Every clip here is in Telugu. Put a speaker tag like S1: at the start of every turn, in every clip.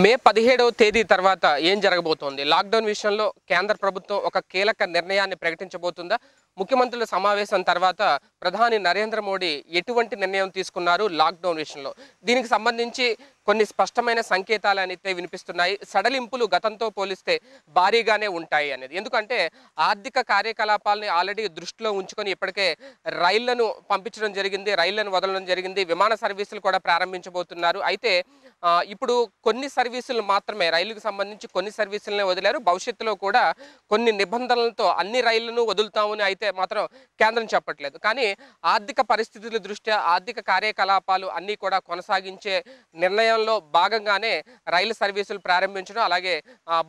S1: మే పదిహేడవ తేదీ తర్వాత ఏం జరగబోతోంది లాక్డౌన్ విషయంలో కేంద్ర ప్రభుత్వం ఒక కీలక నిర్ణయాన్ని ప్రకటించబోతుందా ముఖ్యమంత్రుల సమావేశం తర్వాత ప్రధాని నరేంద్ర మోడీ ఎటువంటి నిర్ణయం తీసుకున్నారు లాక్డౌన్ విషయంలో దీనికి సంబంధించి కొన్ని స్పష్టమైన సంకేతాలు అయితే వినిపిస్తున్నాయి సడలింపులు గతంతో పోలిస్తే భారీగానే ఉంటాయి అనేది ఎందుకంటే ఆర్థిక కార్యకలాపాలని ఆల్రెడీ దృష్టిలో ఉంచుకొని ఇప్పటికే రైళ్లను పంపించడం జరిగింది రైళ్లను వదలడం జరిగింది విమాన సర్వీసులు కూడా ప్రారంభించబోతున్నారు అయితే ఇప్పుడు కొన్ని సర్వీసులు మాత్రమే రైలుకు సంబంధించి కొన్ని సర్వీసులనే వదిలారు భవిష్యత్తులో కూడా కొన్ని నిబంధనలతో అన్ని రైళ్లను వదులుతామని అయితే అయితే మాత్రం కేంద్రం చెప్పట్లేదు కానీ ఆర్థిక పరిస్థితుల దృష్ట్యా ఆర్థిక కార్యకలాపాలు అన్నీ కూడా కొనసాగించే నిర్ణయంలో భాగంగానే రైలు సర్వీసులు ప్రారంభించడం అలాగే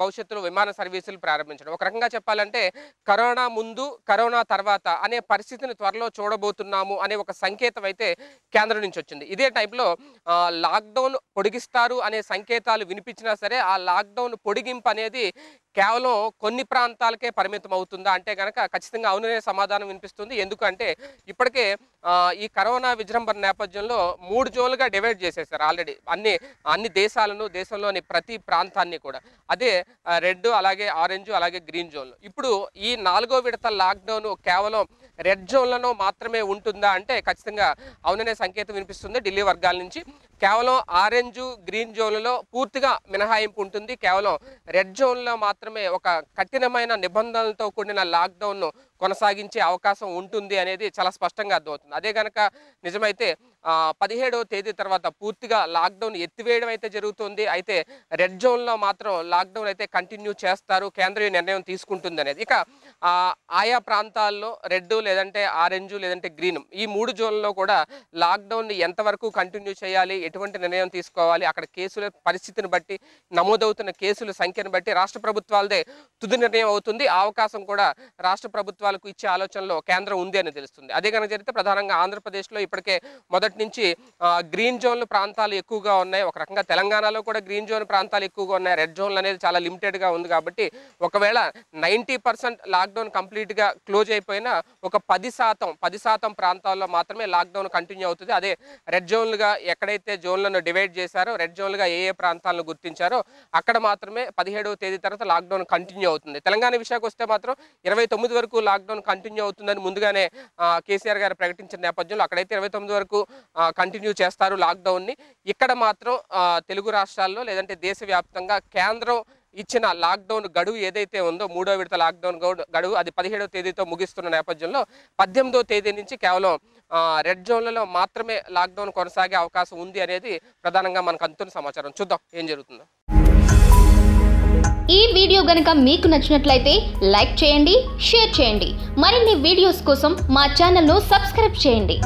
S1: భవిష్యత్తులో విమాన సర్వీసులు ప్రారంభించడం ఒక రకంగా చెప్పాలంటే కరోనా ముందు కరోనా తర్వాత అనే పరిస్థితిని త్వరలో చూడబోతున్నాము అనే ఒక సంకేతం అయితే కేంద్రం నుంచి వచ్చింది ఇదే టైంలో లాక్డౌన్ పొడిగిస్తారు అనే సంకేతాలు వినిపించినా సరే ఆ లాక్డౌన్ పొడిగింపు అనేది కేవలం కొన్ని ప్రాంతాలకే పరిమితం అవుతుందా అంటే కనుక ఖచ్చితంగా అవుననే సమాధానం వినిపిస్తుంది ఎందుకంటే ఇప్పటికే ఈ కరోనా విజృంభణ నేపథ్యంలో మూడు జోన్లుగా డివైడ్ చేసేసారు ఆల్రెడీ అన్ని అన్ని దేశాలను దేశంలోని ప్రతి ప్రాంతాన్ని కూడా అదే రెడ్ అలాగే ఆరెంజ్ అలాగే గ్రీన్ జోన్లు ఇప్పుడు ఈ నాలుగో విడత లాక్డౌన్ కేవలం రెడ్ జోన్లను మాత్రమే ఉంటుందా అంటే ఖచ్చితంగా అవుననే సంకేతం వినిపిస్తుంది ఢిల్లీ వర్గాల నుంచి కేవలం ఆరెంజ్ గ్రీన్ జోన్లలో పూర్తిగా మినహాయింపు ఉంటుంది కేవలం రెడ్ జోన్లో మాత్రమే ఒక కఠినమైన నిబంధనలతో కూడిన లాక్డౌన్ను కొనసాగించే అవకాశం ఉంటుంది అనేది చాలా స్పష్టంగా అర్థమవుతుంది అదే కనుక నిజమైతే పదిహేడవ తేదీ తర్వాత పూర్తిగా లాక్డౌన్ ఎత్తివేయడం అయితే జరుగుతుంది అయితే రెడ్ జోన్లో మాత్రం లాక్డౌన్ అయితే కంటిన్యూ చేస్తారు కేంద్రీయ నిర్ణయం తీసుకుంటుంది అనేది ఇక ఆయా ప్రాంతాల్లో రెడ్ లేదంటే ఆరెంజ్ లేదంటే గ్రీన్ ఈ మూడు జోన్లలో కూడా లాక్డౌన్ ఎంతవరకు కంటిన్యూ చేయాలి ఎటువంటి నిర్ణయం తీసుకోవాలి అక్కడ కేసుల పరిస్థితిని బట్టి నమోదవుతున్న కేసుల సంఖ్యను బట్టి రాష్ట్ర ప్రభుత్వాలదే తుది నిర్ణయం అవుతుంది ఆ అవకాశం కూడా రాష్ట్ర ప్రభుత్వాలకు ఇచ్చే ఆలోచనలో కేంద్రం ఉంది అని తెలుస్తుంది అదే కనుక జరిగితే ప్రధానంగా ఆంధ్రప్రదేశ్లో ఇప్పటికే మొదటి నుంచి గ్రీన్ జోన్లు ప్రాంతాలు ఎక్కువగా ఉన్నాయి ఒక రకంగా తెలంగాణలో కూడా గ్రీన్ జోన్ ప్రాంతాలు ఎక్కువగా ఉన్నాయి రెడ్ జోన్లు అనేది చాలా లిమిటెడ్గా ఉంది కాబట్టి ఒకవేళ నైంటీ పర్సెంట్ లాక్ లాక్డౌన్ కంప్లీట్గా క్లోజ్ అయిపోయిన ఒక పది శాతం పది శాతం ప్రాంతాల్లో మాత్రమే లాక్డౌన్ కంటిన్యూ అవుతుంది అదే రెడ్ జోన్లుగా ఎక్కడైతే జోన్లను డివైడ్ చేశారో రెడ్ జోన్లుగా ఏ ఏ ప్రాంతాలను గుర్తించారో అక్కడ మాత్రమే పదిహేడవ తేదీ తర్వాత లాక్డౌన్ కంటిన్యూ అవుతుంది తెలంగాణ విషయానికి వస్తే మాత్రం ఇరవై తొమ్మిది వరకు లాక్డౌన్ కంటిన్యూ అవుతుందని ముందుగానే కేసీఆర్ గారు ప్రకటించిన నేపథ్యంలో అక్కడైతే ఇరవై తొమ్మిది వరకు కంటిన్యూ చేస్తారు లాక్డౌన్ని ఇక్కడ మాత్రం తెలుగు రాష్ట్రాల్లో లేదంటే దేశవ్యాప్తంగా కేంద్రం ఇచ్చిన లాక్డౌన్ గడువు ఏదైతే ఉందో మూడో విడత లాక్డౌన్ గడువు అది పదిహేడవ తేదీతో ముగిస్తున్న నేపథ్యంలో పద్దెనిమిదో తేదీ నుంచి కేవలం రెడ్ జోన్లలో మాత్రమే లాక్డౌన్ కొనసాగే అవకాశం ఉంది అనేది ప్రధానంగా మనకు అంతున్న సమాచారం చూద్దాం ఏం జరుగుతుందో ఈ వీడియో గనక మీకు నచ్చినట్లయితే లైక్ చేయండి షేర్ చేయండి మరిన్ని వీడియోస్ కోసం మా ఛానల్ను సబ్స్క్రైబ్ చేయండి